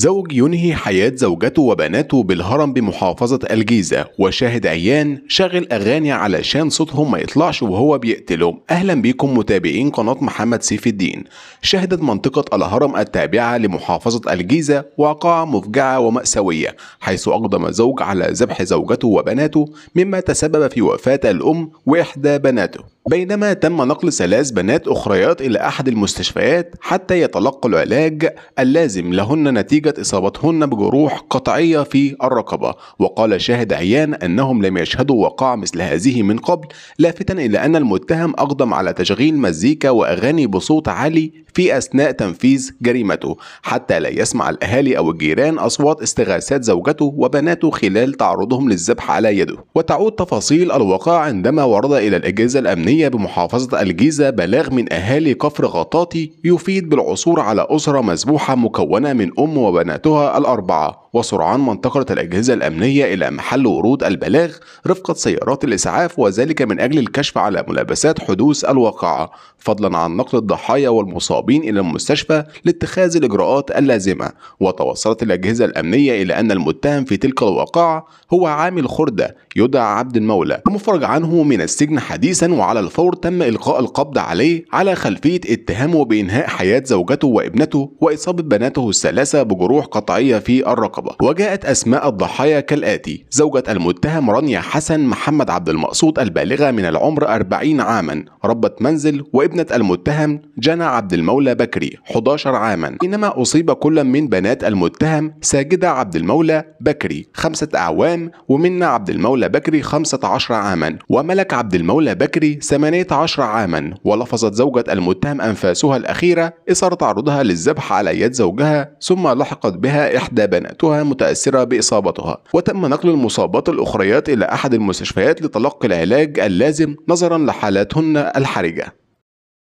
زوج ينهي حياة زوجته وبناته بالهرم بمحافظة الجيزة وشاهد عيان شغل أغاني علشان صوتهم ما يطلعش وهو بيقتلهم أهلا بيكم متابعين قناة محمد سيف الدين شهدت منطقة الهرم التابعة لمحافظة الجيزة واقعة مفجعة ومأساوية حيث أقدم زوج على ذبح زوجته وبناته مما تسبب في وفاة الأم وإحدى بناته بينما تم نقل ثلاث بنات أخريات إلى أحد المستشفيات حتى يتلقوا العلاج اللازم لهن نتيجة إصابتهن بجروح قطعية في الرقبة وقال شاهد عيان أنهم لم يشهدوا وقع مثل هذه من قبل لافتا إلى أن المتهم أقدم على تشغيل مزيكا وأغاني بصوت عالي في أثناء تنفيذ جريمته حتى لا يسمع الأهالي أو الجيران أصوات استغاثات زوجته وبناته خلال تعرضهم للذبح على يده وتعود تفاصيل الوقائع عندما ورد إلى الأجهزة الأمنية بمحافظة الجيزة بلاغ من أهالي كفر غطاطي يفيد بالعثور على أسرة مذبوحة مكونة من أم وبناتها الأربعة وسرعان ما انتقلت الأجهزة الأمنية إلى محل ورود البلاغ رفقة سيارات الإسعاف وذلك من أجل الكشف على ملابسات حدوث الواقعة فضلا عن نقل الضحايا والمصابين إلى المستشفى لاتخاذ الإجراءات اللازمة وتوصلت الأجهزة الأمنية إلى أن المتهم في تلك الواقعة هو عامل خردة يدعى عبد المولى المفرج عنه من السجن حديثا وعلى الفور تم إلقاء القبض عليه على خلفية اتهامه بإنهاء حياة زوجته وابنته وإصابة بناته الثلاثة بجروح قطعية في الرقبة العقبة وجاءت أسماء الضحايا كالآتي زوجة المتهم رانيا حسن محمد عبد المقصود البالغة من العمر 40 عاما ربة منزل وابنة المتهم جنى عبد المولى بكري 11 عاما إنما أصيب كل من بنات المتهم ساجدة عبد المولى بكري خمسة أعوام ومنى عبد المولى بكري 15 عاما وملك عبد المولى بكري 18 عاما ولفظت زوجة المتهم أنفاسها الأخيرة إثر تعرضها للذبح على يد زوجها ثم لحقت بها إحدى بناتها وجدتها متأثرة بإصابتها وتم نقل المصابات الأخريات إلى أحد المستشفيات لتلقي العلاج اللازم نظرا لحالاتهن الحرجة